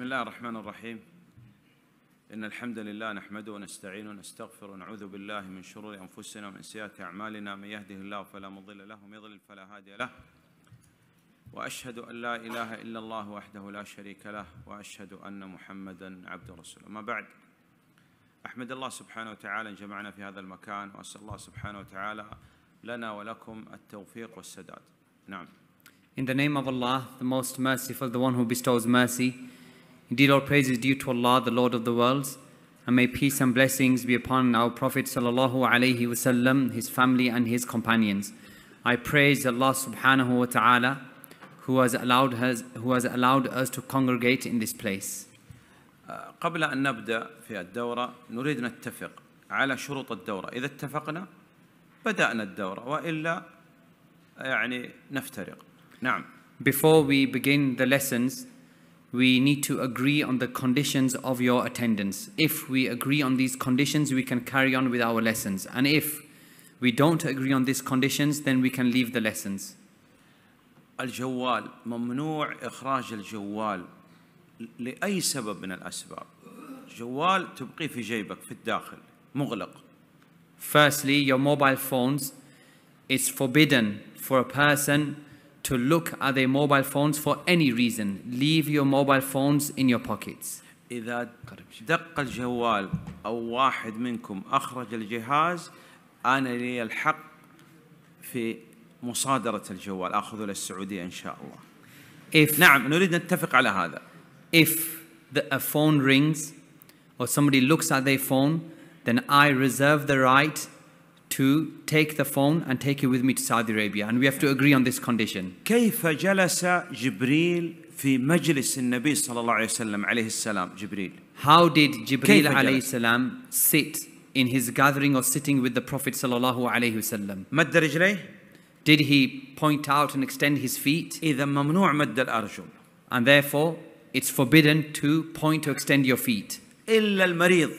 بسم الله الرحمن الرحيم إن الحمد لله نحمده ونستعين ونستغفر ونعوذ بالله من شرور أنفسنا ومن سيئات أعمالنا من يهده الله فلا مضل له ومن يضلل فلا هادي له وأشهد أن لا إله إلا الله وحده لا شريك له وأشهد أن محمدا عبد رسوله أما بعد أحمد الله سبحانه وتعالى أن جمعنا في هذا المكان وأسأل الله سبحانه وتعالى لنا ولكم التوفيق والسداد نعم In the name of Allah, the most merciful, the one who bestows mercy, Indeed, all praise is due to Allah, the Lord of the worlds, and may peace and blessings be upon our Prophet sallallahu alaihi wasallam, his family and his companions. I praise Allah subhanahu wa taala, who has allowed us, who has allowed us to congregate in this place. Uh, قبل أن نبدأ في الدورة نريد نتفق على شروط الدورة إذا اتفقنا بدأنا الدورة وإلا يعني نفترق نعم Before we begin the lessons we need to agree on the conditions of your attendance. If we agree on these conditions, we can carry on with our lessons. And if we don't agree on these conditions, then we can leave the lessons. الجوال ممنوع إخراج الجوال لأي سبب من الأسباب جوال تبقيه في جيبك في الداخل مغلق Firstly, your mobile phones, it's forbidden for a person to look at their mobile phones for any reason. Leave your mobile phones in your pockets. إذا دق الجوال أو واحد منكم أخرج الجهاز أنا لي الحق في مصادرة الجوال أخذه للسعودية إن شاء الله. If نعم نريد نتفق على هذا. If the, a phone rings or somebody looks at their phone, then I reserve the right to take the phone and take it with me to Saudi Arabia and we have to agree on this condition. كيف جلس جبريل في مجلس النبي صلى الله عليه وسلم عليه السلام جبريل How did Jibril عليه السلام sit in his gathering or sitting with the Prophet صلى الله عليه وسلم مد رجليه Did he point out and extend his feet إذا ممنوع مد الأرجل And therefore it's forbidden to point or extend your feet إلا المريض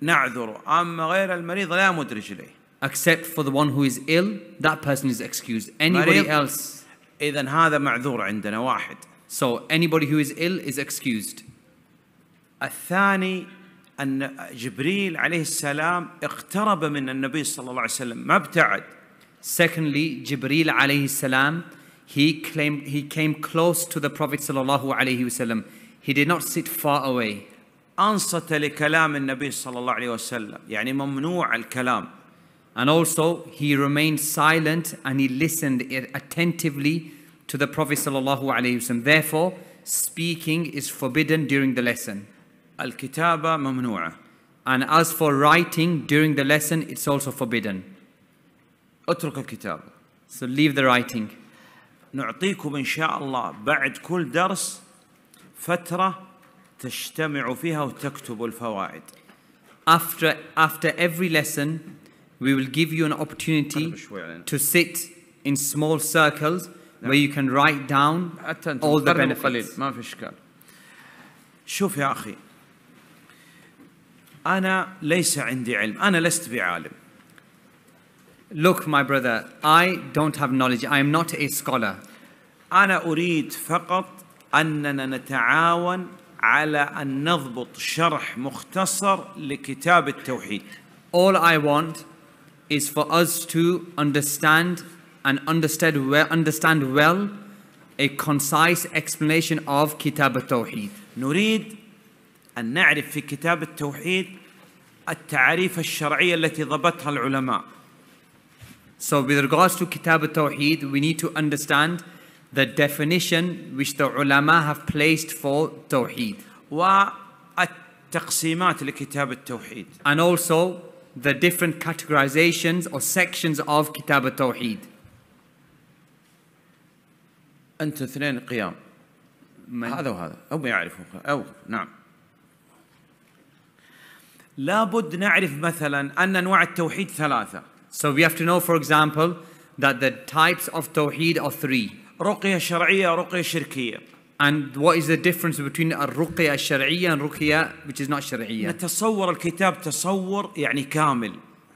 نعذر أما غير المريض لا مد رجليه except for the one who is ill, that person is excused. Anybody else. إذا هذا معذور عندنا واحد. So anybody who is ill is excused. الثاني أن جبريل عليه السلام اقترب من النبي صلى الله عليه وسلم ما ابتعد. Secondly, Jibril عليه السلام he claimed he came close to the Prophet صلى الله عليه وسلم. He did not sit far away. أنصت لكلام النبي صلى الله عليه وسلم يعني ممنوع الكلام and also, he remained silent and he listened attentively to the Prophet. ﷺ. Therefore, speaking is forbidden during the lesson. Al kitaba mamnu'a. And as for writing during the lesson, it's also forbidden. اترك الكتاب. So leave the writing. نعطيكم إن شاء الله بعد كل درس فترة تجتمع فيها وتكتب الفوائد. After, after every lesson, we will give you an opportunity to sit in small circles where you can write down all the benefits. شوف يا أخي أنا ليس عندي علم أنا لست بعالم Look my brother I don't have knowledge I am not a scholar أنا أريد فقط أننا نتعاون على أن نضبط شرح مختصر لكتاب التوحيد All I want is for us to understand and understand well, understand well a concise explanation of al-Tawhid. نريد أن نعرف في كتاب التوحيد التعريف الشرعي التي ضبطها العلماء. So with regards to al-Tawhid, we need to understand the definition which the ulama have placed for توحيد. والتقسيمات لكتاب التوحيد. And also the different categorizations or sections of Kitab al-Tawheed. أنت اثنين قيام من هذا وهذا أو ما يعرفه أو نعم لابد نعرف مثلا أن أنواع التوحيد ثلاثة So we have to know for example that the types of توحيد are three رقية شرعية رقية شركية and what is the difference between الرقية الشرعية and رقية which is not شرعية نتصور الكتاب تصور يعني كامل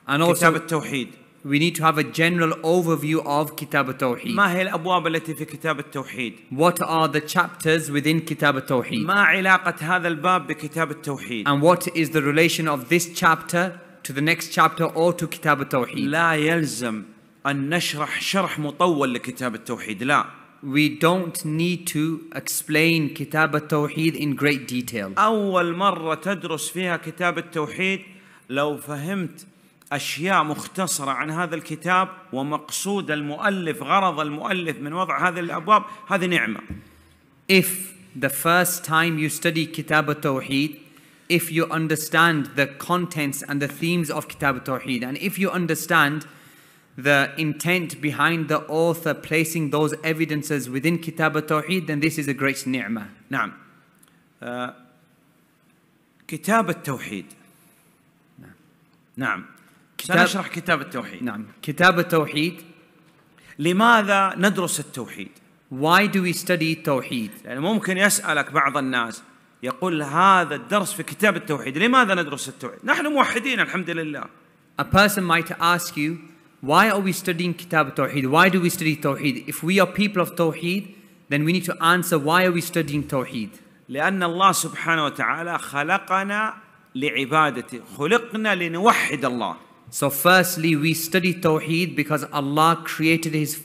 and كتاب التوحيد we need to have a general overview of كتاب التوحيد ما هي الأبواب التي في كتاب التوحيد what are the chapters within كتاب التوحيد ما علاقة هذا الباب بكتاب التوحيد and what is the relation of this chapter to the next chapter or to كتاب التوحيد لا يلزم أن نشرح شرح مطول لكتاب التوحيد لا we don't need to explain كتاب التوحيد in great detail. أول مرة تدرس فيها كتاب التوحيد لو فهمت أشياء مختصرة عن هذا الكتاب ومقصود المؤلف غرض المؤلف من وضع هذه الأبواب هذه نعمة. If the first time you study كتاب التوحيد if you understand the contents and the themes of كتاب التوحيد and if you understand the intent behind the author placing those evidences within Kitab al-Tawheed, then this is a great ni'mah. Now, uh, Kitab al-Tawheed. نعم سنشرح كتاب التوحيد نعم كتاب التوحيد لماذا ندرس التوحيد why do we study التوحيد يعني ممكن يسألك بعض الناس يقول هذا الدرس في كتاب التوحيد لماذا ندرس التوحيد a person might ask you why are we studying Kitab Tawheed? Why do we study Tawheed? If we are people of Tawheed, then we need to answer why are we studying Tawheed? لأن الله سبحانه وتعالى خلقنا لعبادته خلقنا لنوحد الله So firstly, we study Tawheed because Allah created His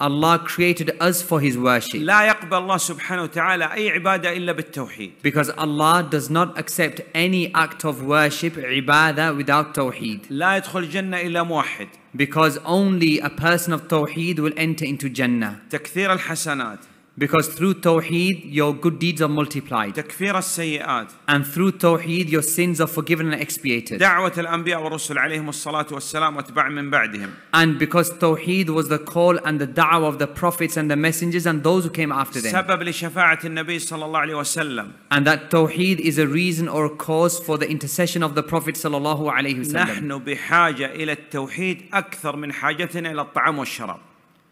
Allah created us for His worship. لا يقبل الله سبحانه وتعالى أي عبادة إلا بالتوحيد. Because Allah does not accept any act of worship, عبادة, without توحيد. لا يدخل الجنة إلا موحد. Because only a person of توحيد will enter into Jannah. تكثير الحسنات. Because through Tawheed, your good deeds are multiplied. تكفير السيئات. And through Tawheed, your sins are forgiven and expiated. دعوة الأنبياء والرسل عليهم الصلاة والسلام واتباع من بعدهم. And because Tawheed was the call and the da'wah of the prophets and the messengers and those who came after them. سبب لشفاعة النبي صلى الله عليه وسلم. And that Tawheed is a reason or a cause for the intercession of the Prophet صلى الله عليه وسلم. نحن بحاجة إلى التوحيد أكثر من حاجتنا إلى الطعام والشراب.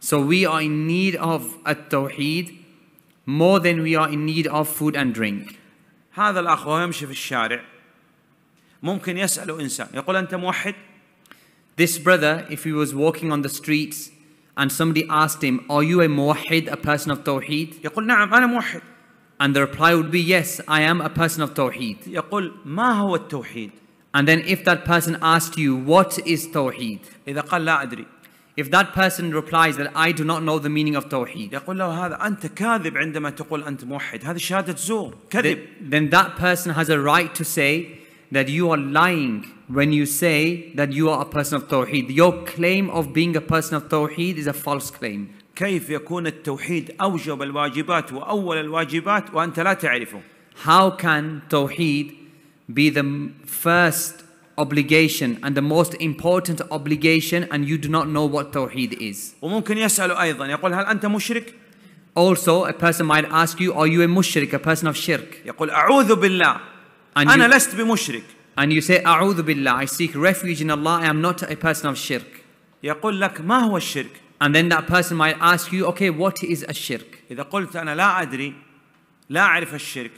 So we are in need of tawheed more than we are in need of food and drink. هذا الأخ يمشي في الشارع ممكن يسأله إنسان يقول أنت موحد؟ This brother, if he was walking on the streets and somebody asked him, Are you a muwahid, a person of tawheed? يقول نعم أنا موحد. And the reply would be, Yes, I am a person of tawheed. يقول ما هو التوحيد؟ And then if that person asked you, What is tawheed? إذا قال لا أدري. If that person replies that I do not know the meaning of Tawheed, then, then that person has a right to say that you are lying when you say that you are a person of Tawheed. Your claim of being a person of Tawheed is a false claim. How can Tawheed be the first obligation and the most important obligation and you do not know what tawheed is. وممكن يسأله أيضا يقول هل أنت مشرك؟ Also a person might ask you are you a mushrik a person of shirk? يقول أعوذ بالله and أنا you, لست بمشرك. And you say أعوذ بالله I seek refuge in Allah I am not a person of shirk. يقول لك ما هو الشرك؟ And then that person might ask you okay what is a shirk? إذا قلت أنا لا أدري لا أعرف الشرك.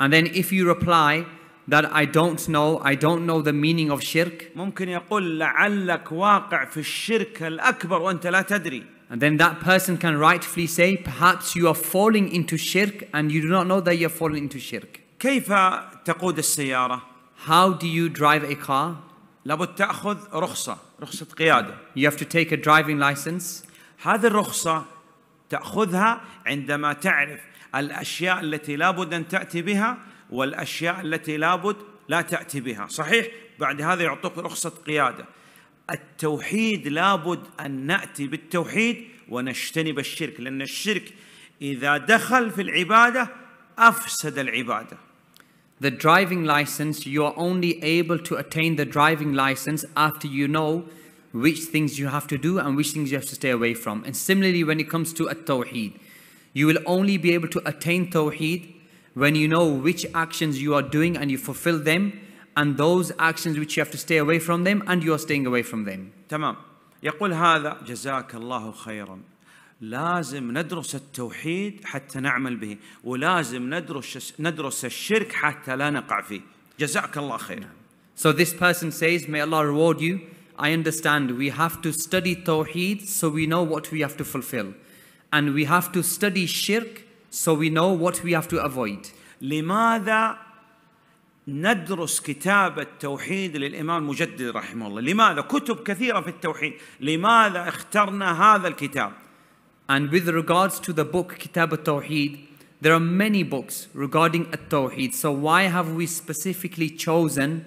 And then if you reply that I don't know, I don't know the meaning of shirk. ممكن يقول لعلك واقع في الشرك الأكبر وأنت لا تدري. And then that person can rightfully say, perhaps you are falling into shirk and you do not know that you are falling into shirk. كيف تقود السيارة؟ How do you drive a car? لابد تأخذ رخصة، رخصة قيادة. You have to take a driving license. هذه الرخصة تأخذها عندما تعرف الأشياء التي لابد أن تأتي بها والأشياء التي لابد لا تأتي بها صحيح بعد هذا يعطوك رخصة قيادة التوحيد لابد أن نأتي بالتوحيد ونجتنب الشرك لأن الشرك إذا دخل في العبادة أفسد العبادة The driving license, you are only able to attain the driving license after you know which things you have to do and which things you have to stay away from. And similarly, when it comes to a Tawheed, you will only be able to attain Tawheed when you know which actions you are doing and you fulfill them and those actions which you have to stay away from them and you are staying away from them. تمام. يقول هذا جزاك الله خيرا. لازم ندرس التوحيد حتى نعمل به ولازم ندرس ندرس الشرك حتى لا نقع فيه. جزاك الله خيرا. So this person says, may Allah reward you. I understand we have to study Tawheed so we know what we have to fulfill. And we have to study Shirk so we know what we have to avoid. لماذا ندرس كتاب التوحيد للإمام المجدد رحمه الله لماذا كتب كثيرة في التوحيد لماذا اخترنا هذا الكتاب And with regards to the book Kitab al-Tawheed, there are many books regarding al-Tawheed. So why have we specifically chosen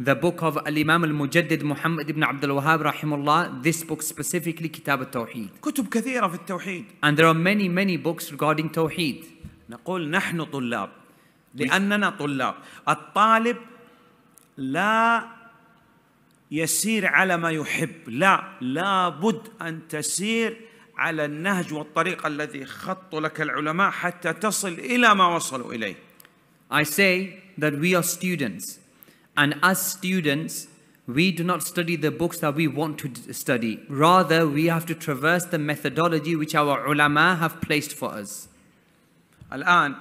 the book of الإمام المجدد محمد بن عبد الوهاب رحمه الله this book specifically كتاب التوحيد كتب كثيرة في التوحيد and there are many many books regarding توحيد نقول نحن طلاب لأننا طلاب الطالب لا يسير على ما يحب لا لابد أن تسير على النهج والطريق الذي خط لك العلماء حتى تصل إلى ما وصلوا إليه I say that we are students And as students, we do not study the books that we want to study. Rather, we have to traverse the methodology which our ulama have placed for us. الآن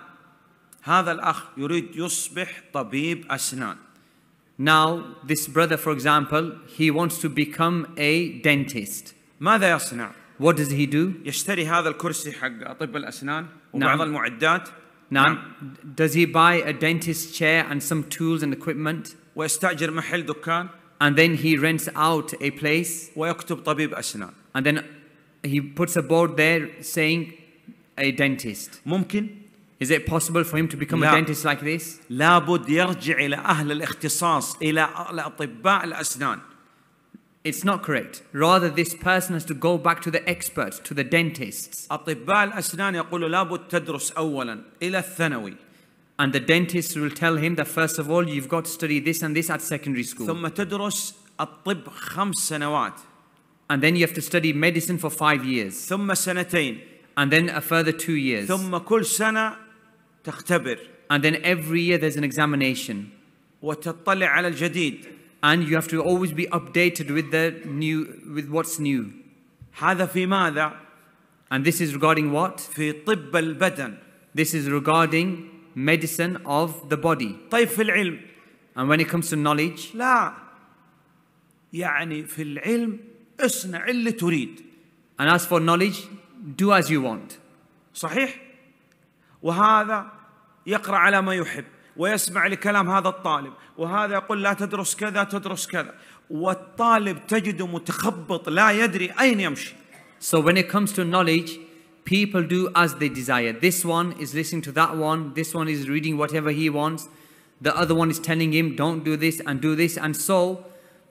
هذا الأخ يريد يصبح طبيب أسنان. Now, this brother, for example, he wants to become a dentist. ماذا يصنع؟ What does he do? يشتري هذا الكرسي حق طب الأسنان وبعض المعدات. نعم. Does he buy a dentist chair and some tools and equipment? ويستأجر محل دكان and then he rents out a place ويكتب طبيب أسنان and then he puts a board there saying a dentist ممكن Is it possible for him to become لا. a dentist like this? لابد يرجع إلى أهل الاختصاص إلى أطباء الأسنان It's not correct. Rather, this person has to go back to the experts, to the dentists. أطباء الأسنان يقولوا لابد تدرس أولا إلى الثانوي. And the dentist will tell him that first of all you've got to study this and this at secondary school. ثم تدرس الطب خمس سنوات. And then you have to study medicine for five years. ثم سنتين. And then a further two years. ثم كل سنة تختبر. And then every year there's an examination. وتطلع على الجديد. And you have to always be updated with the new, with what's new. هذا في ماذا؟ And this is regarding what? في طب البدن. This is regarding medicine of the body. طيب في العلم. And when it comes to knowledge. لا. يعني في العلم اصنع اللي تريد. And as for knowledge, do as you want. صحيح؟ وهذا يقرأ على ما يحب ويسمع لكلام هذا الطالب وهذا يقول لا تدرس كذا تدرس كذا والطالب تجده متخبط لا يدري أين يمشي. So when it comes to knowledge, People do as they desire. This one is listening to that one. This one is reading whatever he wants. The other one is telling him, don't do this and do this. And so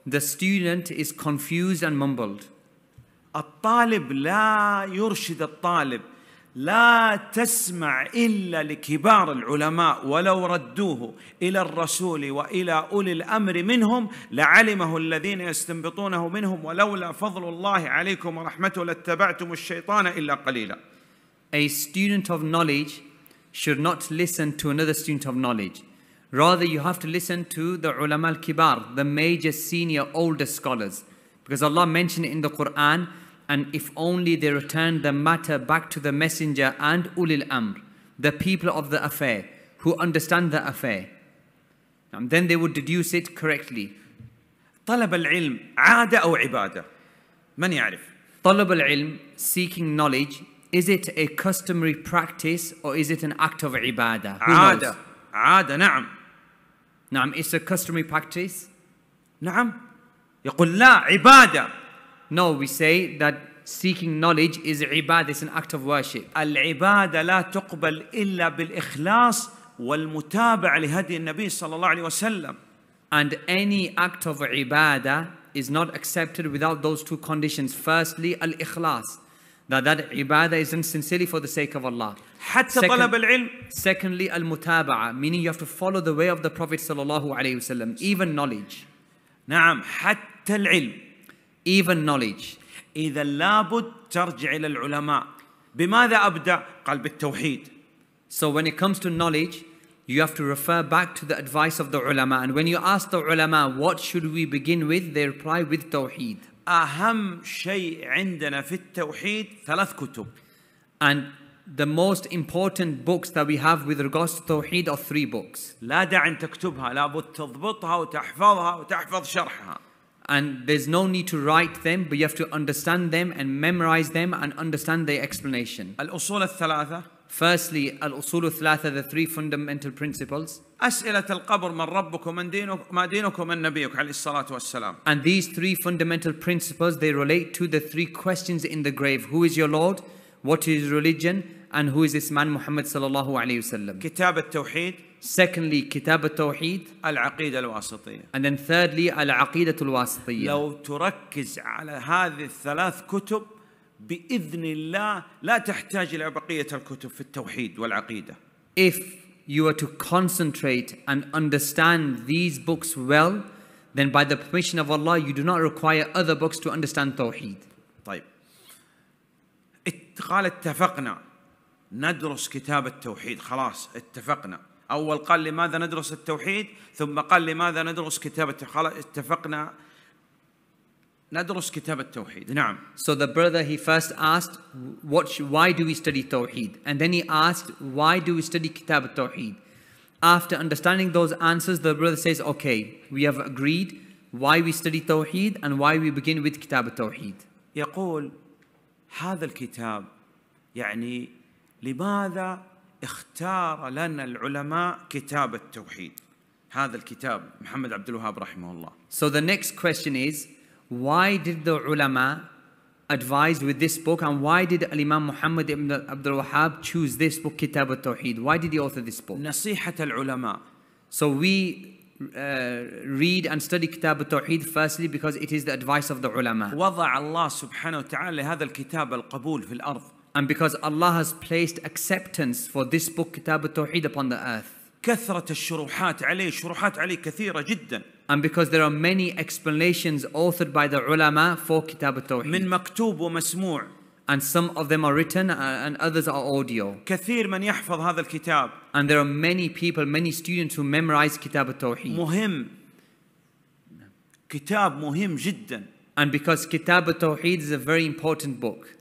the student is confused and mumbled. الطالب لا يرشد الطالب لا تسمع الا لكبار العلماء ولو ردوه الى الرسول والى اولي الامر منهم لعلمه الذين يستنبطونه منهم ولولا فضل الله عليكم ورحمته لاتبعتم الشيطان الا قليلا. A student of knowledge should not listen to another student of knowledge. Rather, you have to listen to the ulama al-kibar, the major, senior, older scholars. Because Allah mentioned in the Quran and if only they return the matter back to the messenger and ulil amr, the people of the affair, who understand the affair. And then they would deduce it correctly. طلب العلم عادة أو عبادة؟ من يعرف؟ طلب العلم, seeking knowledge, is it a customary practice or is it an act of ibadah? Who عادة. Knows? عادة نعم. نعم, it's a customary practice. نعم. يقول لا عبادة. No, we say that seeking knowledge is ibadah, it's an act of worship. العبادة لا تقبل إلا بالإخلاص والمتابعة لهدي النبي صلى الله عليه وسلم. And any act of ibadah is not accepted without those two conditions. Firstly, al-ikhlas, that that ibadah is done sincerely for the sake of Allah. حتى Second, طلب العلم. Secondly, al-mutaba'a, meaning you have to follow the way of the Prophet sallallahu alayhi wasallam, even knowledge. نعم حتى العلم even knowledge إذا لابد ترجع إلى العلماء بماذا أبدأ؟ قال بالتوحيد So when it comes to knowledge you have to refer back to the advice of the ulama and when you ask the ulama what should we begin with they reply with tawheed أهم شيء عندنا في التوحيد ثلاث كتب and the most important books that we have with regards to Tawheed are three books. لا داعي أن تكتبها لابد تضبطها وتحفظها وتحفظ شرحها and there's no need to write them but you have to understand them and memorize them and understand their explanation الأصول الثلاثة Firstly, الأصول الثلاثة, the three fundamental principles. أسئلة القبر من دينك ما دينك نبيك عليه الصلاة والسلام. And these three fundamental principles, they relate to the three questions in the grave. Who is your Lord? What is religion? And who is this man Muhammad صلى الله عليه وسلم? كتاب التوحيد. Secondly, كتاب التوحيد. العقيدة الواسطية. And then thirdly, العقيدة الواسطية. لو تركز على هذه الثلاث كتب بإذن الله لا تحتاج إلى بقية الكتب في التوحيد والعقيدة. If you were to concentrate and understand these books well, then by the permission of Allah, you do not require other books to understand توحيد. طيب. قال اتفقنا ندرس كتاب التوحيد خلاص اتفقنا أول قال لماذا ندرس التوحيد ثم قال لماذا ندرس كتاب التوحيد اتفقنا ندرس كتاب التوحيد نعم So the brother he first asked what why do we study tawhid and then he asked why do we study كتاب التوحيد After understanding those answers the brother says okay we have agreed why we study tawhid and why we begin with كتاب التوحيد يقول هذا الكتاب يعني لماذا اختار لنا العلماء كتاب التوحيد هذا الكتاب محمد عبد الوهاب رحمه الله So the next question is why did the ulama advise with this book and why did Imam Muhammad ibn Abdul Wahab choose this book Kitab al-Tawheed why did he author this book نصيحة العلماء So we Uh, read and study Kitab al-Tawheed firstly because it is the advice of the ulama. وضع الله سبحانه وتعالى هذا الكتاب القبول في الأرض. and because Allah has placed acceptance for this book Kitab al-Tawheed upon the earth كثرة الشروحات عليه شروحات عليه كثيرة جدا And because there are many explanations authored by the ulama for Kitab al-Tawheed من مكتوب ومسموع and some of them are written uh, and others are audio. كثير من يحفظ هذا الكتاب. And there are many people, many students who memorize Kitab tawheed مهم. كتاب مهم جدا. And because Kitab tawheed is a very important book.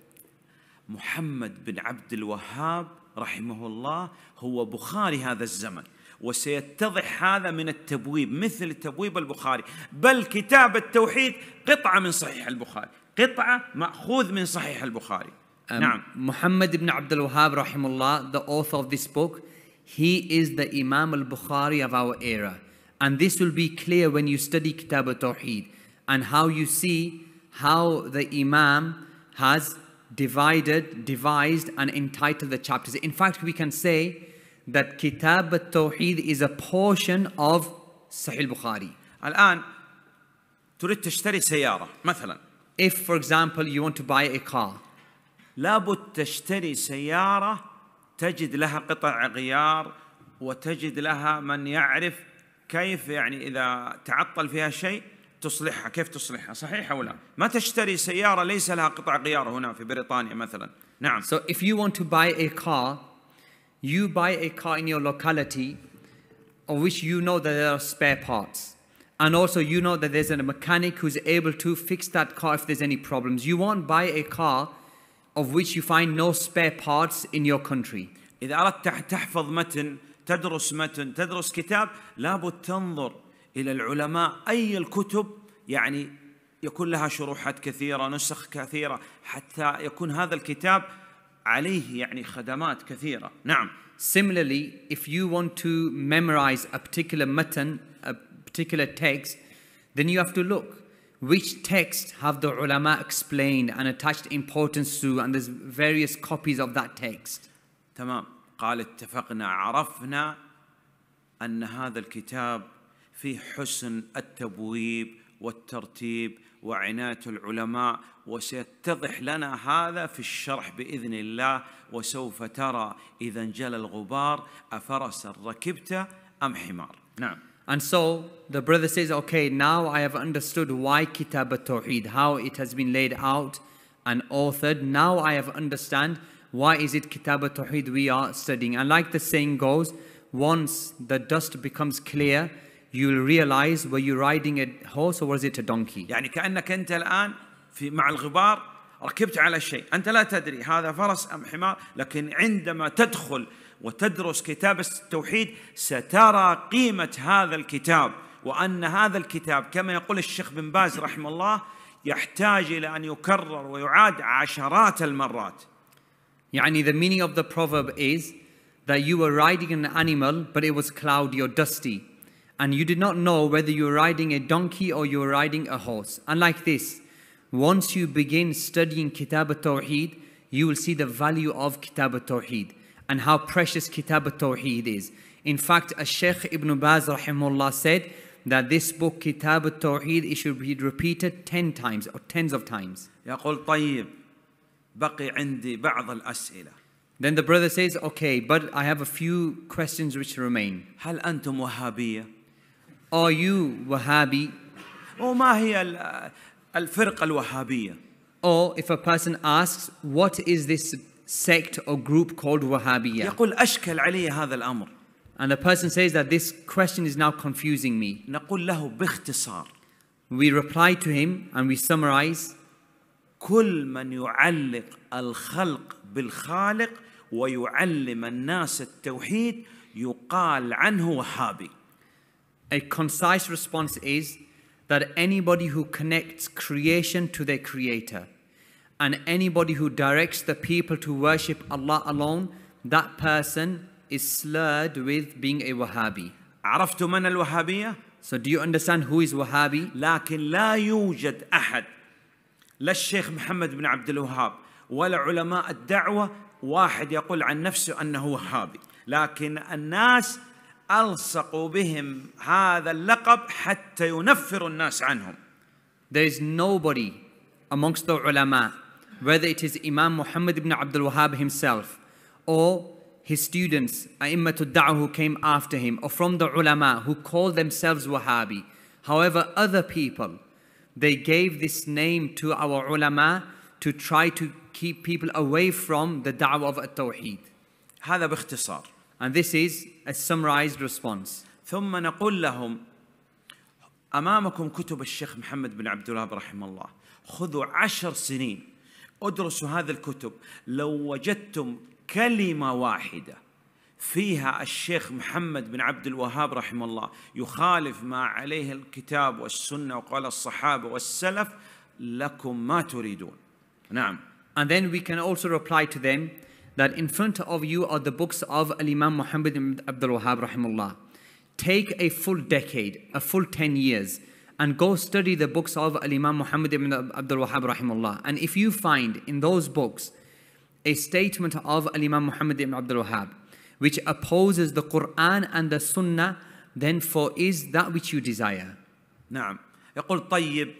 محمد بن عبد الوهاب رحمه الله هو بخاري هذا الزمن وسيتضح هذا من التبويب مثل تبويب البخاري بل كتاب التوحيد قطعة من صحيح البخاري قطعة مأخوذ من صحيح البخاري um, نعم محمد بن عبد الوهاب رحمه الله the author of this book he is the Imam al-Bukhari of our era and this will be clear when you study Kitab al-Tawheed and how you see how the Imam has divided, devised, and entitled the chapters. In fact, we can say that Kitab al-Tawheed is a portion of Sahih Bukhari. الآن تريد تشتري سيارة مثلا. If, for example, you want to buy a car. لابد تشتري سيارة تجد لها قطع غيار وتجد لها من يعرف كيف يعني إذا تعطل فيها شيء تصلحها كيف تصلحها صحيح أو لا ما تشتري سيارة ليس لها قطع غيار هنا في بريطانيا مثلا نعم So if you want to buy a car you buy a car in your locality of which you know that there are spare parts And also, you know that there's a mechanic who's able to fix that car if there's any problems. You won't buy a car of which you find no spare parts in your country. إذا أردت تحفظ متن، تدرس متن، تدرس كتاب، لابد تنظر إلى العلماء أي الكتب يعني يكون لها شروحات كثيرة نسخ كثيرة حتى يكون هذا الكتاب عليه يعني خدمات كثيرة نعم Similarly, if you want to memorize a particular matan, a particular text, then you have to look which text have the ulama explained and attached importance to, and there's various copies of that text. تمام قال اتفقنا عرفنا أن هذا الكتاب في حسن التبويب والترتيب وعنايه العلماء وسيتضح لنا هذا في الشرح باذن الله وسوف ترى اذا انجلى الغبار أفرس ركبت ام حمار نعم And so the brother says, okay, now I have understood why Kitab al-Tawheed, how it has been laid out and authored. Now I have understand why is it Kitab al-Tawheed we are studying. And like the saying goes, once the dust becomes clear, you'll realize were you riding a horse or was it a donkey يعني كأنك أنت الآن في مع الغبار ركبت على شيء أنت لا تدري هذا فرس أم حمار لكن عندما تدخل وتدرس كتاب التوحيد سترى قيمة هذا الكتاب وأن هذا الكتاب كما يقول الشيخ بن باز رحمه الله يحتاج إلى أن يكرر ويعاد عشرات المرات يعني the meaning of the proverb is that you were riding an animal but it was cloudy or dusty and you did not know whether you were riding a donkey or you were riding a horse. And like this, once you begin studying Kitab al-Tawheed, you will see the value of Kitab al-Tawheed and how precious Kitab al-Tawheed is. In fact, Sheikh Ibn Baz rahimullah said that this book Kitab al-Tawheed it should be repeated 10 times or tens of times. Then the brother says, okay, but I have a few questions which remain. هل أنتم وهابية? Are you Wahhabi? وما هي الفرقة الوهابية؟ Or if a person asks, what is this sect or group called Wahhabiya? يقول أشكل علي هذا الأمر. And the person says that this question is now confusing me. نقول له باختصار. We reply to him and we summarize. كل من يعلق الخلق بالخالق ويعلم الناس التوحيد يقال عنه وهابي. a concise response is that anybody who connects creation to their creator and anybody who directs the people to worship Allah alone, that person is slurred with being a Wahhabi. So do you understand who is Wahhabi? لكن لا يوجد أحد لا الشيخ محمد بن عبد الوهاب ولا علماء الدعوة واحد يقول عن نفسه أنه وهابي لكن الناس ألصقوا بهم هذا اللقب حتى الناس عنهم. There is nobody amongst the ulama, whether it is Imam Muhammad ibn Abdul Wahhab himself or his students, A'immatul Da'wah who came after him, or from the ulama who call themselves Wahhabi. However, other people, they gave this name to our ulama to try to keep people away from the da'wah of at-tawheed. هذا باختصار. And this is a summarized response. ثم نقول لهم أمامكم كتب الشيخ محمد بن عبد الوهاب رحمه الله خذوا عشر سنين ادرسوا هذه الكتب لو وجدتم كلمة واحدة فيها الشيخ محمد بن عبد الوهاب رحمه الله يخالف ما عليه الكتاب والسنة وقال الصحابة والسلف لكم ما تريدون نعم And then we can also reply to them that in front of you are the books of Imam Muhammad ibn Abdul Wahhab, rahimullah. Take a full decade, a full 10 years, and go study the books of Imam Muhammad ibn Abdul Wahhab, rahimullah. And if you find in those books a statement of Imam Muhammad ibn Abdul Wahhab which opposes the Quran and the Sunnah, then for is that which you desire. نعم يقول طيب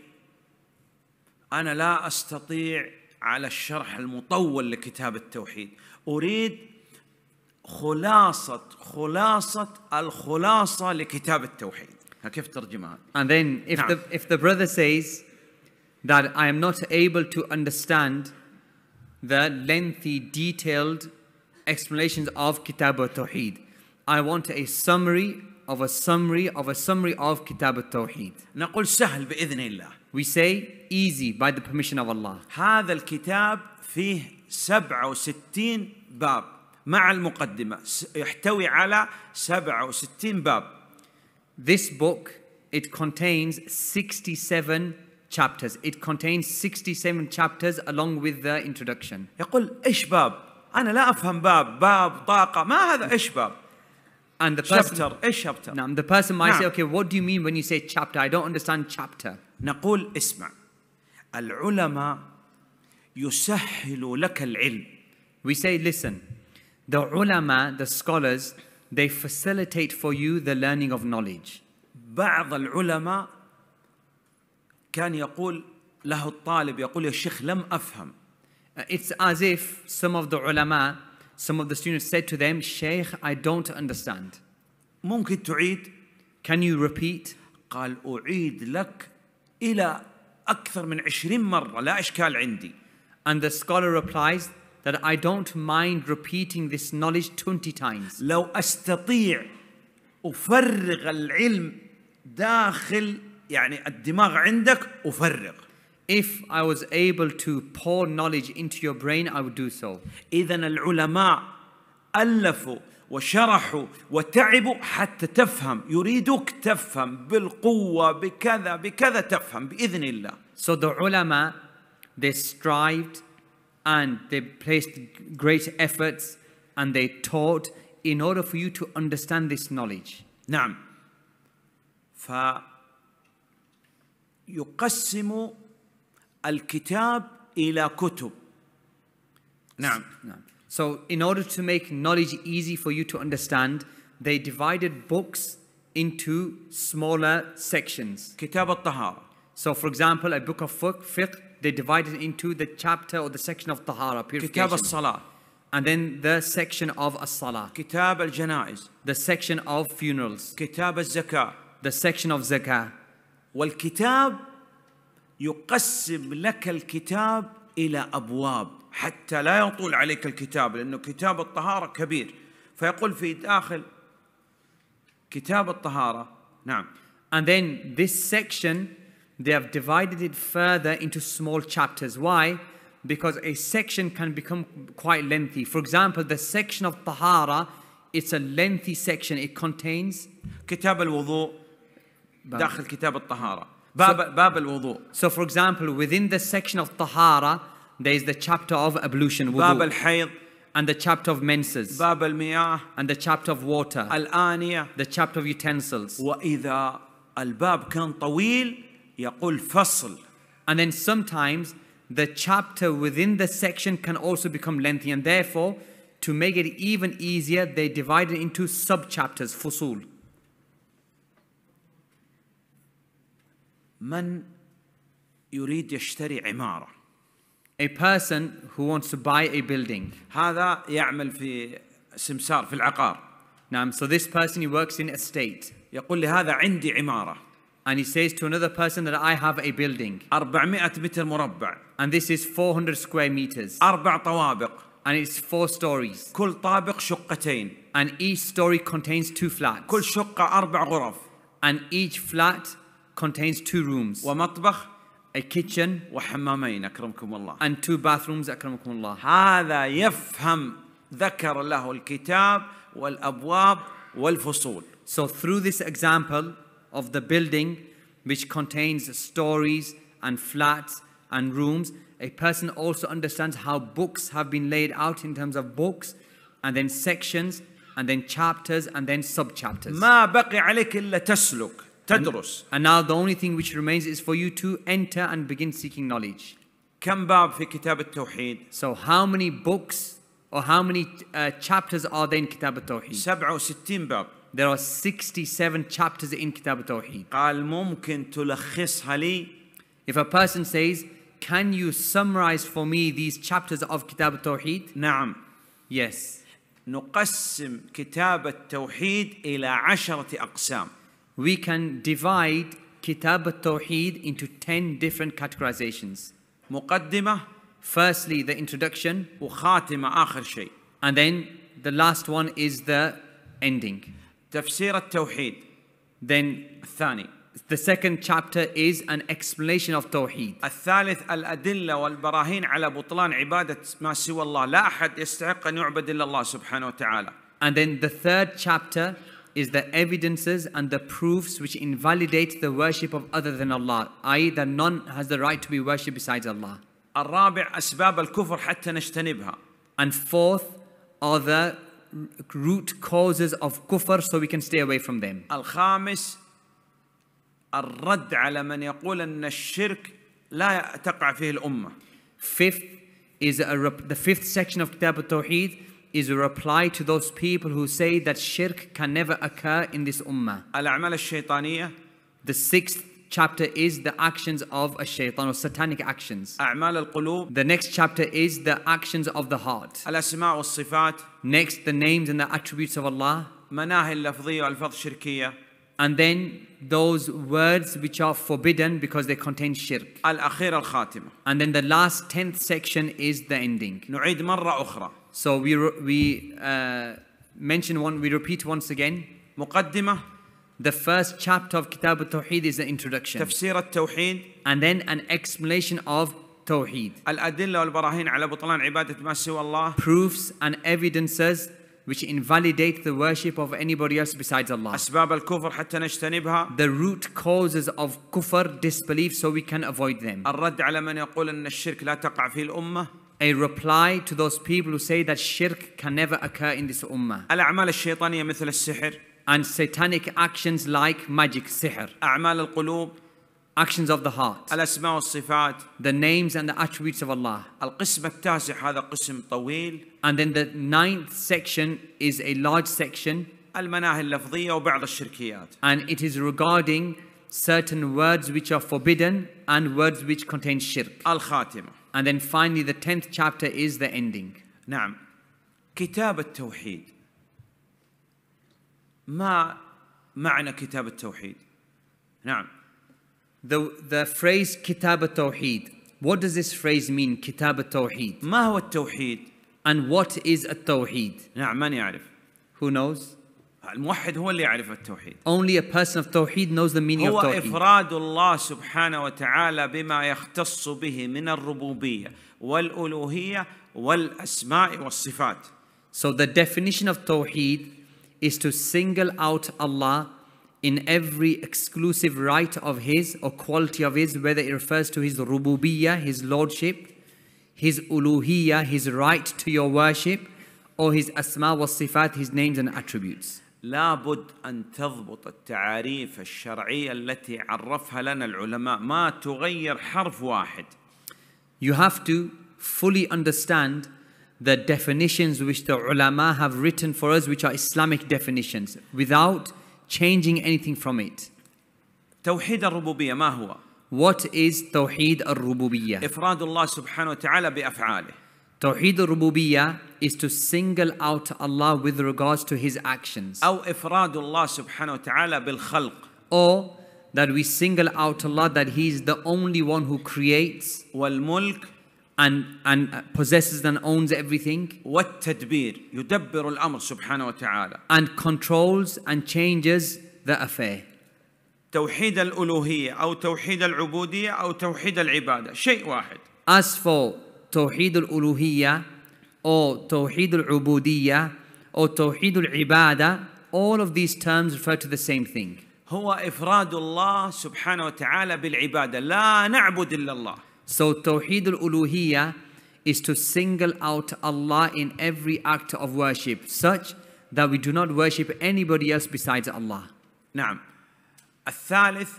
أنا لا أستطيع على الشرح المطول لكتاب التوحيد اريد خلاصه خلاصه الخلاصه لكتاب التوحيد كيف ترجمها and then if نعم. the if the brother says that i am not able to understand the lengthy detailed explanations of kitab al-tawhid i want a summary of a summary of a summary of kitab al-tawhid نقول سهل باذن الله We say easy by the permission of Allah. هذا الكتاب فيه 67 باب مع المقدمة يحتوي على 67 باب. This book it contains 67 chapters. It contains 67 chapters along with the introduction. يقول ايش باب؟ أنا لا أفهم باب، باب، طاقة، ما هذا ايش باب؟ And the person, chapter, chapter? Now, the person might say, okay, what do you mean when you say chapter? I don't understand chapter. نقول اسمع العلماء يسهل لك العلم we say listen the ulama the scholars they facilitate for you the learning of knowledge بعض العلماء كان يقول له الطالب يقول يا شيخ لم افهم uh, it's as if some of the ulama some of the students said to them شيخ, i don't understand ممكن تعيد can you repeat قال اعيد لك إلى أكثر من 20 مرة لا إشكال عندي. And the scholar replies that I don't mind repeating this knowledge 20 times. لو أستطيع أفرغ العلم داخل يعني الدماغ عندك أفرغ. If I was able to pour knowledge into your brain, I would do so. إذا العلماء ألفوا وشرحوا وتعبوا حتى تفهم يريدك تفهم بالقوة بكذا بكذا تفهم بإذن الله So the ulama they strived and they placed great efforts and they taught in order for you to understand this knowledge نعم ف يقسم الكتاب إلى كتب نعم نعم So, in order to make knowledge easy for you to understand, they divided books into smaller sections. al الطهارة. So, for example, a book of fiqh, they divided into the chapter or the section of tahara, purification. al salah And then the section of as-salah. al-janaiz. The section of funerals. al-zakah. The section of zakah. والكتاب يقسم لك الكتاب إلى أبواب. حتى لا يطول عليك الكتاب لأنه كتاب الطهارة كبير فيقول في داخل كتاب الطهارة نعم And then this section they have divided it further into small chapters. Why? Because a section can become quite lengthy. For example, the section of Tahara, it's a lengthy section. It contains كتاب الوضوء داخل كتاب الطهارة. باب, so, باب الوضوء. So for example, within the section of Tahara, there is the chapter of ablution باب wudu, الحيض and the chapter of menses باب المياه and the chapter of water الآنية the chapter of utensils وإذا الباب كان طويل يقول فصل and then sometimes the chapter within the section can also become lengthy and therefore to make it even easier they divide it into sub-chapters, fusul من يريد يشتري عماره a person who wants to buy a building هذا يعمل في سمسار في العقار نعم so this person he works in estate يقول لي هذا عندي عمارة and he says to another person that I have a building 400 متر مربع and this is 400 square meters أربع طوابق and it's four stories كل طابق شقتين and each story contains two flats كل شقة أربع غرف and each flat contains two rooms ومطبخ a kitchen وحمامين أكرمكم الله and two bathrooms أكرمكم الله هذا يفهم ذكر له الكتاب والأبواب والفصول so through this example of the building which contains stories and flats and rooms a person also understands how books have been laid out in terms of books and then sections and then chapters and then subchapters ما بقي عليك إلا تسلك تدرس and, now the only thing which remains is for you to enter and begin seeking knowledge كم باب في كتاب التوحيد so how many books or how many uh, chapters are there in كتاب التوحيد 67 باب there are 67 chapters in كتاب التوحيد قال ممكن تلخصها لي if a person says can you summarize for me these chapters of كتاب التوحيد نعم yes نقسم كتاب التوحيد إلى عشرة أقسام we can divide Kitab al-Tawheed into 10 different categorizations. مقدمة firstly the introduction وخاتمة آخر شيء and then the last one is the ending تفسير التوحيد then الثاني The second chapter is an explanation of Tawheed. الثالث الأدلة والبراهين على بطلان عبادة ما سوى الله لا أحد يستحق أن يعبد إلا الله سبحانه وتعالى. And then the third chapter is the evidences and the proofs which invalidate the worship of other than Allah, i.e. that none has the right to be worshipped besides Allah. أسباب الكفر حتى And fourth are the root causes of kufr so we can stay away from them. الخامس الرد على من يقول أن الشرك لا تقع فيه الأمة. Fifth is a, the fifth section of Kitab al-Tawheed is a reply to those people who say that shirk can never occur in this ummah. The sixth chapter is the actions of a shaitan or satanic actions. The next chapter is the actions of the heart. Next, the names and the attributes of Allah. And then those words which are forbidden because they contain shirk. And then the last tenth section is the ending. So we, we uh, mention one, we repeat once again. مقدمة The first chapter of Kitab al-Tawheed is the introduction. تفسير التوحيد And then an explanation of Tawheed. الأدلة والبراهين على بطلان عبادة ما سوى الله Proofs and evidences which invalidate the worship of anybody else besides Allah. أسباب الكفر حتى نجتنبها. The root causes of kufr, disbelief, so we can avoid them. الرد على من يقول أن الشرك لا تقع في الأمة a reply to those people who say that shirk can never occur in this ummah. And satanic actions like magic, sihr. Actions of the heart. الأسماء والصفات. The names and the attributes of Allah. القسم التاسع هذا قسم طويل. And then the ninth section is a large section. المناهي اللفظية وبعض الشركيات. And it is regarding certain words which are forbidden and words which contain shirk. الخاتمة. And then finally the 10th chapter is the ending. نعم كتاب التوحيد ما معنى كتاب التوحيد نعم the, the phrase كتاب التوحيد what does this phrase mean كتاب التوحيد ما هو التوحيد and what is التوحيد نعم من يعرف who knows الموحد هو اللي يعرف التوحيد. Only a person of tawhid knows the meaning of tawhid. هو إفراد الله سبحانه وتعالى بما يختص به من الربوبية والألوهية والأسماء والصفات. So the definition of tawhid is to single out Allah in every exclusive right of His or quality of His, whether it refers to His rububiyya, His lordship, His uluhiyya, His right to your worship, or His asma wa sifat, His names and attributes. لابد ان تضبط التعاريف الشرعيه التي عرفها لنا العلماء ما تغير حرف واحد You have to fully understand the definitions which the ulama have written for us which are Islamic definitions without changing anything from it. توحيد الربوبيه ما هو؟ What is توحيد الربوبيه؟ افراد الله سبحانه وتعالى بافعاله توحيد الربوبية is to single out Allah with regards to his actions أو إفراد الله سبحانه وتعالى بالخلق or that we single out Allah that he is the only one who creates والملك and and possesses and owns everything والتدبير يدبر الأمر سبحانه وتعالى and controls and changes the affair توحيد الألوهية أو توحيد العبودية أو توحيد العبادة شيء واحد As for توحيد الألوهية or توحيد العبودية or توحيد العبادة all of these terms refer to the same thing هو إفراد الله سبحانه وتعالى بالعبادة لا نعبد إلا الله So توحيد الألوهية is to single out Allah in every act of worship such that we do not worship anybody else besides Allah. نعم الثالث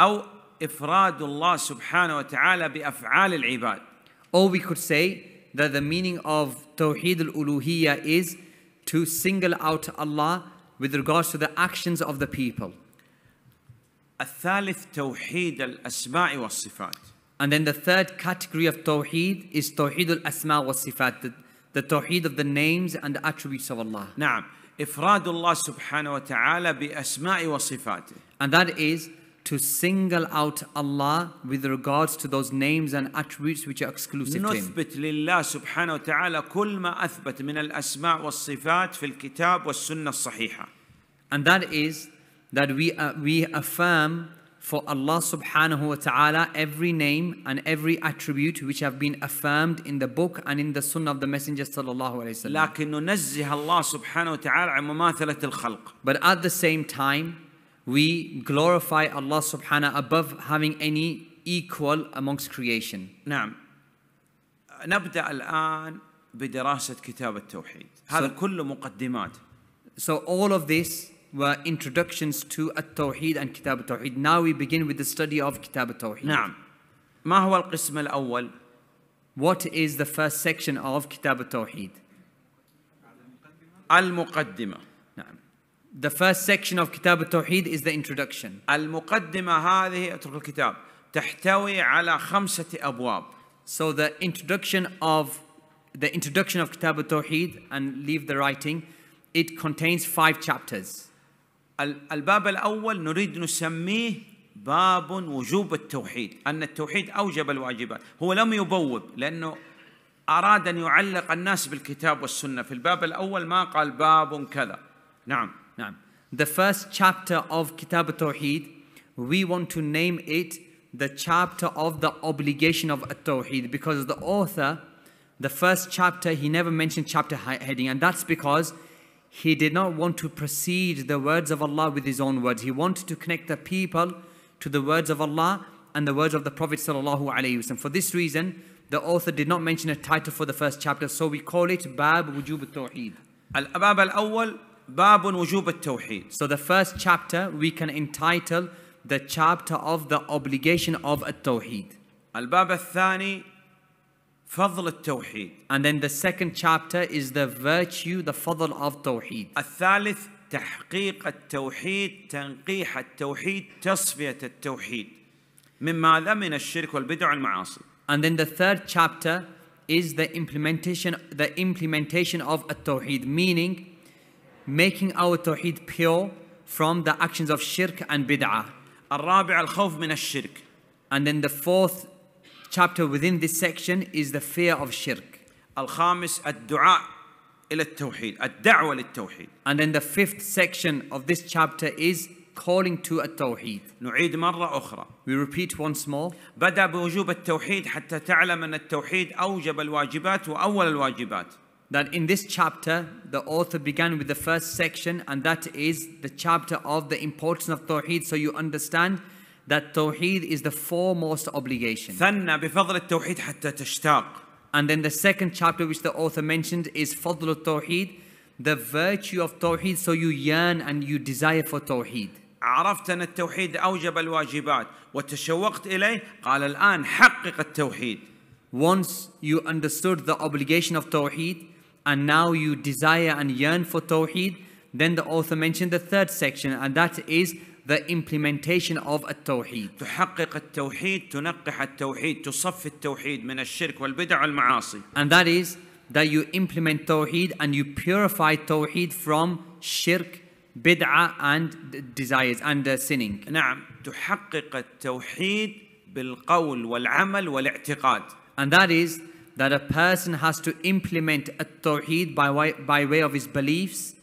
أو إفراد الله سبحانه وتعالى بأفعال العباد or we could say that the meaning of Tawheed al-Uluhiyya is to single out Allah with regards to the actions of the people. الثالث توحيد الأسماء والصفات. And then the third category of Tawhid is Tawhid al-Asma wa Sifat, the, the of the names and the attributes of Allah. نعم. إفراد الله سبحانه وتعالى بأسماء وصفاته. And that is to single out Allah with regards to those names and attributes which are exclusive to Him. نثبت لله سبحانه وتعالى كل ما أثبت من الأسماء والصفات في الكتاب والسنة الصحيحة. And that is that we, uh, we affirm for Allah subhanahu wa ta'ala every name and every attribute which have been affirmed in the book and in the sunnah of the messenger sallallahu alayhi wa sallam. لكن ننزه الله سبحانه وتعالى مماثلة الخلق. But at the same time we glorify Allah subhanahu above having any equal amongst creation. نعم. نبدأ الآن بدراسة كتاب التوحيد. هذا كله مقدمات. So all of this were introductions to التوحيد and كتاب التوحيد. Now we begin with the study of كتاب التوحيد. نعم. ما هو القسم الأول؟ What is the first section of كتاب التوحيد؟ المقدمة. The first section of كتاب التوحيد is the introduction. المقدمة هذه اترك الكتاب تحتوي على خمسة أبواب. So the introduction of the introduction of كتاب التوحيد and leave the writing it contains five chapters. الباب الأول نريد نسميه باب وجوب التوحيد أن التوحيد أوجب الواجبات هو لم يبوب لأنه أراد أن يعلق الناس بالكتاب والسنة في الباب الأول ما قال باب كذا نعم Now, the first chapter of Kitab al-Tawheed, we want to name it the chapter of the obligation of al-Tawheed because the author, the first chapter, he never mentioned chapter heading and that's because he did not want to precede the words of Allah with his own words. He wanted to connect the people to the words of Allah and the words of the Prophet For this reason, the author did not mention a title for the first chapter, so we call it Bab Wujub Tawheed. الباب الأول باب وجوب التوحيد. So the first chapter we can entitle the chapter of the obligation of التوحيد. الباب الثاني فضل التوحيد. And then the second chapter is the virtue, the فضل of التوحيد. الثالث تحقيق التوحيد، تنقيح التوحيد، تصفية التوحيد. من ماذا؟ من الشرك والبدع والمعاصي. And then the third chapter is the implementation the implementation of التوحيد meaning making our tawheed pure from the actions of shirk and bid'ah. الرابع الخوف من الشرك. And then the fourth chapter within this section is the fear of shirk. الخامس الدعاء إلى التوحيد، الدعوة للتوحيد. And then the fifth section of this chapter is calling to التوحيد. نعيد مرة أخرى. We repeat once more. بدأ بوجوب التوحيد حتى تعلم أن التوحيد أوجب الواجبات وأول الواجبات that in this chapter, the author began with the first section, and that is the chapter of the importance of Tawheed, so you understand that Tawheed is the foremost obligation. بفضل التوحيد حتى And then the second chapter, which the author mentioned, is فضل التوحيد, the virtue of Tawheed, so you yearn and you desire for Tawheed. عرفت أن التوحيد أوجب الواجبات وتشوقت إليه قال الآن حقق التوحيد. Once you understood the obligation of Tawheed, and now you desire and yearn for Tawheed, then the author mentioned the third section, and that is the implementation of التوحيد تحقق التوحيد تنقح التوحيد التوحيد من الشرك والبدع والمعاصي and that is that you implement Tawheed and you purify Tawheed from shirk bid'ah and desires and uh, sinning نعم تحقق التوحيد بالقول والعمل والاعتقاد and that is that a person has to implement a tawheed by way, by way of his beliefs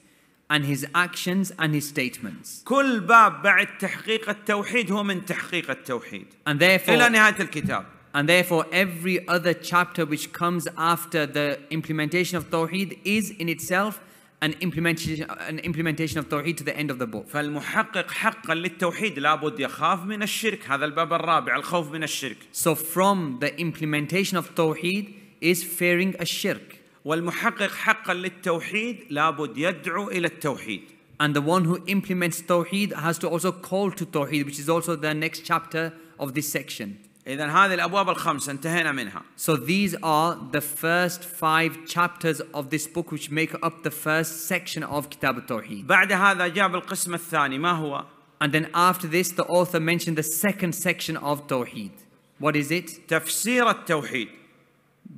and his actions and his statements. كل باب بعد تحقيق التوحيد هو من تحقيق التوحيد. And therefore إلى نهاية الكتاب. And therefore every other chapter which comes after the implementation of tawheed is in itself an implementation an implementation of tawheed to the end of the book. فالمحقق حقا للتوحيد لابد يخاف من الشرك هذا الباب الرابع الخوف من الشرك. So from the implementation of tawheed is fearing a shirk. والمحقق حقا للتوحيد لابد يدعو إلى التوحيد. And the one who implements Tawheed has to also call to Tawheed, which is also the next chapter of this section. إذن هذه الأبواب الخمسة انتهينا منها. So these are the first five chapters of this book which make up the first section of كتاب التوحيد. بعد هذا جاء بالقسم الثاني ما هو؟ And then after this the author mentioned the second section of Tawheed. What is it? تفسير التوحيد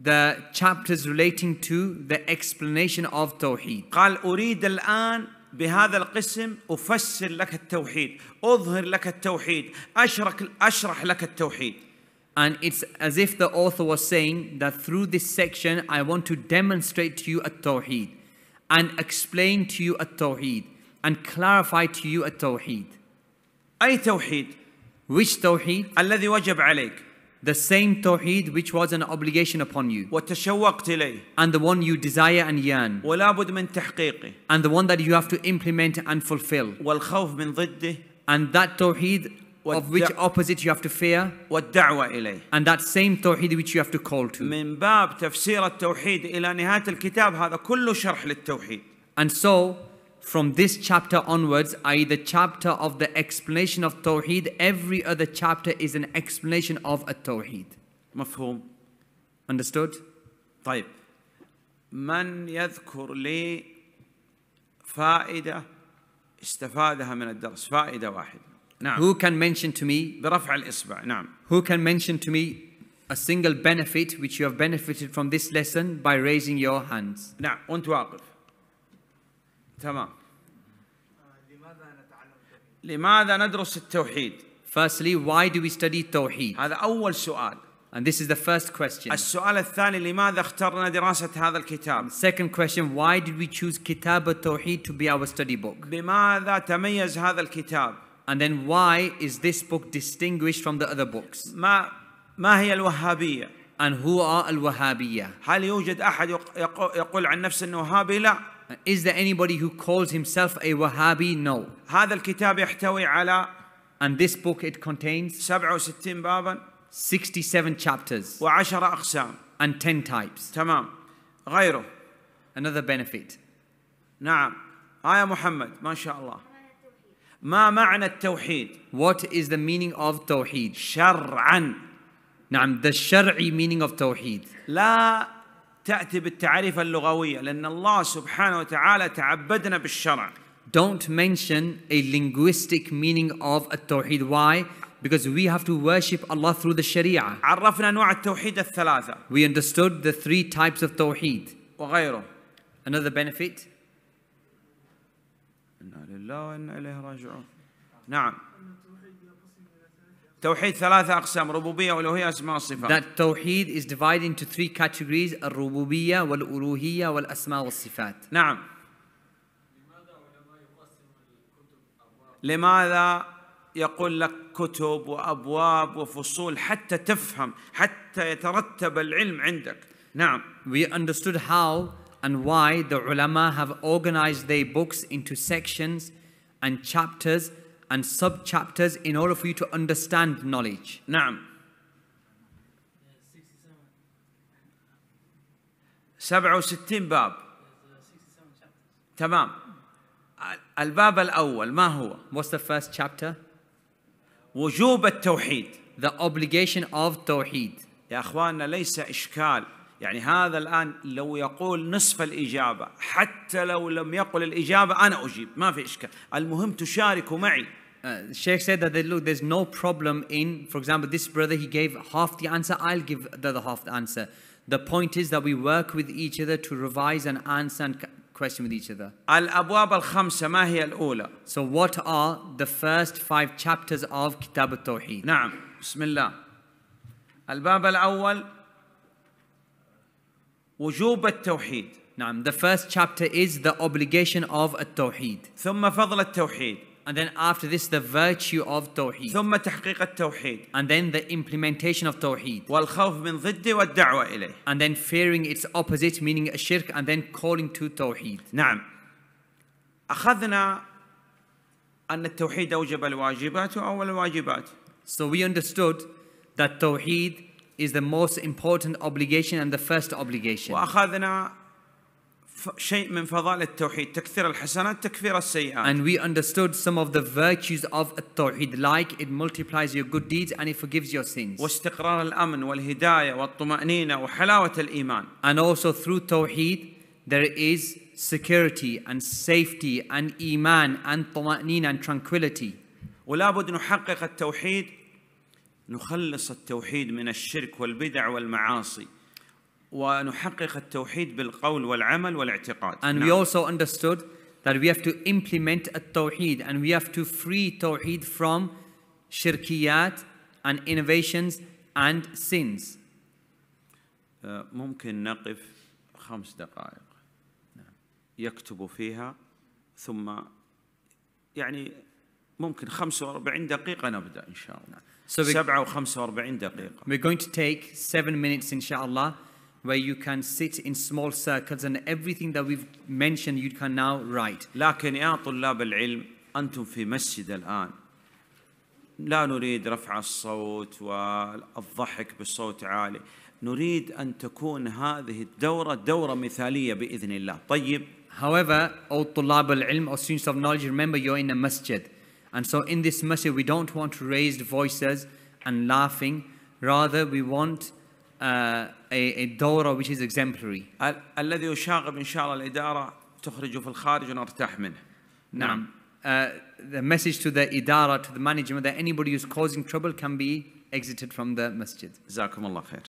the chapters relating to the explanation of Tawheed. قال أريد الآن بهذا القسم أفسر لك التوحيد أظهر لك التوحيد أشرك أشرح لك التوحيد And it's as if the author was saying that through this section I want to demonstrate to you a Tawheed and explain to you a Tawheed and clarify to you a Tawheed. أي توحيد؟ Which Tawheed? الذي وجب عليك the same tawheed which was an obligation upon you and the one you desire and yearn and the one that you have to implement and fulfill and that tawheed of which opposite you have to fear and that same Tawheed which you have to call to من باب تفسير التوحيد إلى نهاية الكتاب هذا كله and so from this chapter onwards, i.e., the chapter of the explanation of Tawheed, every other chapter is an explanation of a Tawheed. مفهوم. Understood? طيب. من يذكر لي فائدة استفادها من الدرس فائدة واحدة نعم Who can mention to me برفع الإصبع نعم Who can mention to me a single benefit which you have benefited from this lesson by raising your hands نعم وانت واقف تمام لماذا ندرس التوحيد Firstly, why do we study Tawheed? هذا أول سؤال And this is the first question. السؤال الثاني لماذا اخترنا دراسة هذا الكتاب؟ Second question, why did we choose Kitab al-Tawheed to be our study book? بماذا تميز هذا الكتاب؟ And then why is this book distinguished from the other books? ما ما هي الوهابية؟ And who are al-Wahhabiyya? هل يوجد أحد يقول عن نفسه أنه وهابي؟ لا. Is there anybody who calls himself a Wahhabi? No. هذا الكتاب يحتوي على And this book it contains 67 بابا 67 chapters و10 أقسام and 10 types. تمام. غيره Another benefit. نعم. آية محمد ما شاء الله. ما معنى التوحيد؟ What is the meaning of توحيد؟ شرعا. نعم the شرعي meaning of توحيد. لا تأتي بالتعريف اللغوية لأن الله سبحانه وتعالى تعبدنا بالشرع. Don't mention a linguistic meaning of التوحيد. Why? Because we have to worship Allah through the Sharia. عرفنا أنواع التوحيد الثلاثة. We understood the three types of توحيد. وغيره. Another benefit. إنا لله وإنا إليه راجعون. نعم. توحيد ثلاثة أقسام ربوبية والألوهية أسماء والصفات. That توحيد is divided into three categories الربوبية والألوهية والأسماء والصفات. نعم. لماذا يقول لك كتب وأبواب وفصول حتى تفهم حتى يترتب العلم عندك. نعم. We understood how and why the ulama have organized their books into sections and chapters and sub chapters in order for you to understand knowledge. نعم. سبعة وستين باب تمام الباب الأول ما هو What's the first chapter? وجوب التوحيد The obligation of توحيد يا أخواننا ليس إشكال يعني هذا الآن لو يقول نصف الإجابة حتى لو لم يقل الإجابة أنا أجيب ما في إشكال المهم تشاركوا معي Uh, Sheikh said that they, look, there's no problem in, for example, this brother, he gave half the answer, I'll give the other half the answer. The point is that we work with each other to revise and answer and question with each other. So what are the first five chapters of Kitab tawhid نعم بسم الله. الباب الأول وجوب التوحيد. نعم the first chapter is the obligation of التوحيد. ثم فضل التوحيد. And then after this, the virtue of Tawheed. ثم تحقيق التوحيد. And then the implementation of Tawheed. والخوف من ضده والدعوة إليه. And then fearing its opposite, meaning shirk, and then calling to Tawheed. نعم. أخذنا أن التوحيد أوجب الواجبات أو الواجبات. So we understood that Tawheed is the most important obligation and the first obligation. وأخذنا شيء من فضائل التوحيد تكثير الحسنات تكفير السيئات and we understood some of the virtues of التوحيد like it multiplies your good deeds and it forgives your sins واستقرار الامن والهدايه والطمانينه وحلاوه الايمان and also through توحيد there is security and safety and إيمان and طمانينه and tranquility ولا بد نحقق التوحيد نخلص التوحيد من الشرك والبدع والمعاصي ونحقق التوحيد بالقول والعمل والاعتقاد. And نعم. we also understood that we have to implement التوحيد and we have to free توحيد from شركيات and innovations and sins. آه، ممكن نقف خمس دقائق نعم. يكتب فيها ثم يعني ممكن 45 دقيقة نبدأ إن شاء الله. So 47 دقيقة. We're going to take 7 minutes إن شاء الله. Where you you can can sit in small circles, and everything that we've mentioned, now write. لكن يا طلاب العلم أنتم في مسجد الآن لا نريد رفع الصوت والضحك بصوت عالي نريد أن تكون هذه الدورة دورة مثالية بإذن الله طيب However, O طلاب العلم or students of knowledge, remember you're in a masjid. And so in this masjid, we don't want raised voices and laughing. Rather, we want uh, a, a دورة which is exemplary. الذي يشاغب إن شاء الله الإدارة تخرجه في الخارج ونرتاح منه. نعم. Uh, the message to the idara, to the management, that anybody who's causing trouble can be exited from the masjid. جزاكم الله خير.